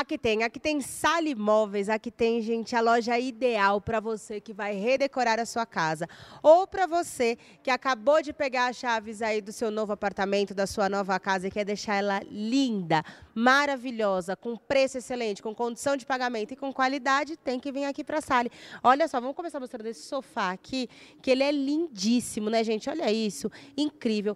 Aqui tem, aqui tem sala imóveis, aqui tem, gente, a loja ideal para você que vai redecorar a sua casa. Ou para você que acabou de pegar as chaves aí do seu novo apartamento, da sua nova casa e quer deixar ela linda, maravilhosa, com preço excelente, com condição de pagamento e com qualidade, tem que vir aqui para a sala. Olha só, vamos começar mostrando esse sofá aqui, que ele é lindíssimo, né, gente? Olha isso, incrível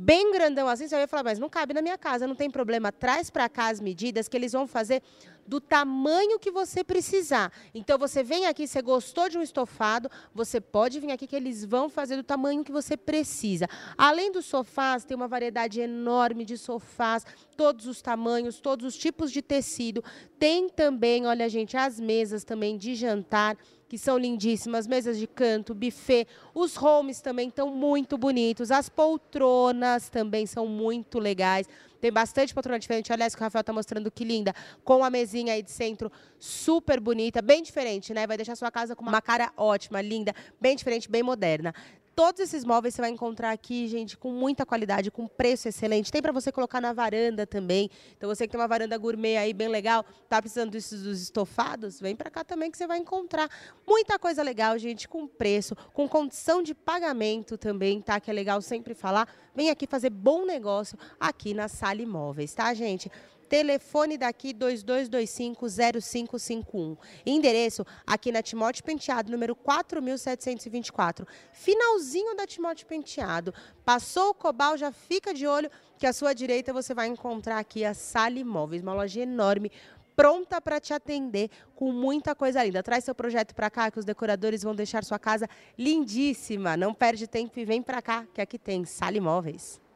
bem grandão assim, você vai falar, mas não cabe na minha casa, não tem problema, traz para cá as medidas que eles vão fazer do tamanho que você precisar. Então você vem aqui, você gostou de um estofado, você pode vir aqui que eles vão fazer do tamanho que você precisa. Além dos sofás, tem uma variedade enorme de sofás, todos os tamanhos, todos os tipos de tecido. Tem também, olha gente, as mesas também de jantar que são lindíssimas, mesas de canto, buffet, os homes também estão muito bonitos, as poltronas também são muito legais. Tem bastante poltrona diferente. Olha que o Rafael está mostrando, que linda. Com a mesinha aí de centro, super bonita. Bem diferente, né? Vai deixar sua casa com uma cara ótima, linda. Bem diferente, bem moderna. Todos esses móveis você vai encontrar aqui, gente, com muita qualidade, com preço excelente. Tem para você colocar na varanda também. Então você que tem uma varanda gourmet aí bem legal, tá precisando desses, dos estofados, vem para cá também que você vai encontrar muita coisa legal, gente, com preço, com condição de pagamento também, tá? Que é legal sempre falar. Vem aqui fazer bom negócio aqui na Sala Imóveis, tá, gente? telefone daqui 22250551. Endereço aqui na Timóteo Penteado, número 4724. Finalzinho da Timóteo Penteado. Passou o Cobal, já fica de olho que à sua direita você vai encontrar aqui a Sala Imóveis, uma loja enorme pronta para te atender com muita coisa linda. Traz seu projeto para cá que os decoradores vão deixar sua casa lindíssima. Não perde tempo e vem para cá que aqui tem Sala Imóveis.